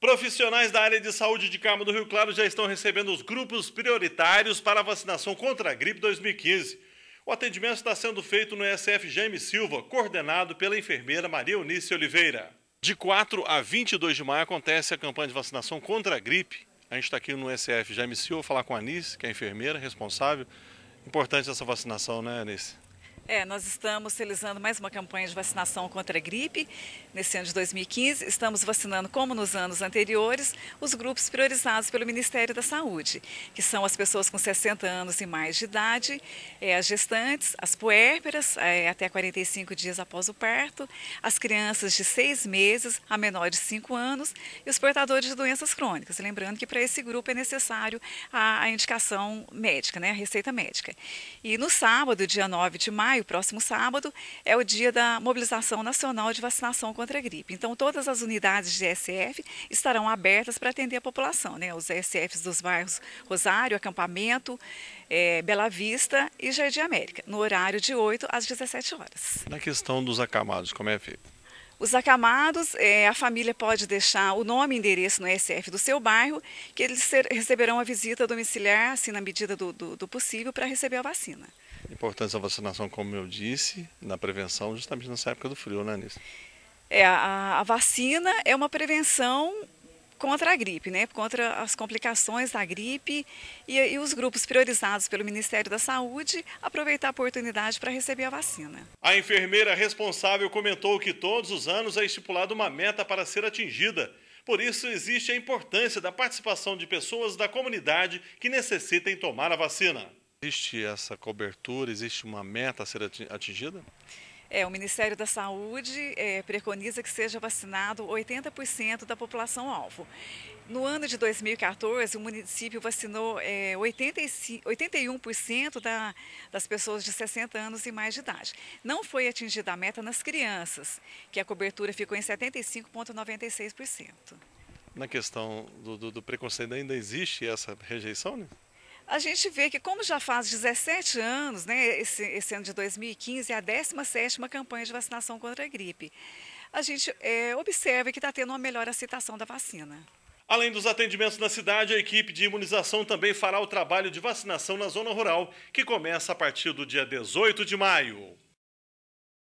Profissionais da área de saúde de Carmo do Rio Claro já estão recebendo os grupos prioritários para a vacinação contra a gripe 2015. O atendimento está sendo feito no SF Jaime Silva, coordenado pela enfermeira Maria Eunice Oliveira. De 4 a 22 de maio acontece a campanha de vacinação contra a gripe. A gente está aqui no SF Jaime Silva, falar com a Anice, que é a enfermeira responsável. Importante essa vacinação, né, Anice? É, nós estamos realizando mais uma campanha de vacinação contra a gripe. Nesse ano de 2015, estamos vacinando, como nos anos anteriores, os grupos priorizados pelo Ministério da Saúde, que são as pessoas com 60 anos e mais de idade, é, as gestantes, as puérperas, é, até 45 dias após o parto, as crianças de 6 meses a menor de 5 anos e os portadores de doenças crônicas. Lembrando que para esse grupo é necessário a, a indicação médica, né, a receita médica. E no sábado, dia 9 de maio, maio, próximo sábado, é o dia da mobilização nacional de vacinação contra a gripe. Então, todas as unidades de ESF estarão abertas para atender a população, né? Os ESFs dos bairros Rosário, Acampamento, é, Bela Vista e Jardim América, no horário de 8 às 17 horas. Na questão dos acamados, como é feito? Os acamados, é, a família pode deixar o nome e endereço no SF do seu bairro, que eles ser, receberão a visita domiciliar, assim, na medida do, do, do possível, para receber a vacina. Importância da vacinação, como eu disse, na prevenção, justamente nessa época do frio, né, Nisso? É, a, a vacina é uma prevenção contra a gripe, né, contra as complicações da gripe e, e os grupos priorizados pelo Ministério da Saúde aproveitar a oportunidade para receber a vacina. A enfermeira responsável comentou que todos os anos é estipulada uma meta para ser atingida. Por isso, existe a importância da participação de pessoas da comunidade que necessitem tomar a vacina. Existe essa cobertura, existe uma meta a ser atingida? É, o Ministério da Saúde é, preconiza que seja vacinado 80% da população alvo. No ano de 2014, o município vacinou é, 85, 81% da, das pessoas de 60 anos e mais de idade. Não foi atingida a meta nas crianças, que a cobertura ficou em 75,96%. Na questão do, do, do preconceito, ainda existe essa rejeição, né? a gente vê que, como já faz 17 anos, né, esse, esse ano de 2015, é a 17ª campanha de vacinação contra a gripe, a gente é, observa que está tendo uma melhor aceitação da vacina. Além dos atendimentos na cidade, a equipe de imunização também fará o trabalho de vacinação na zona rural, que começa a partir do dia 18 de maio.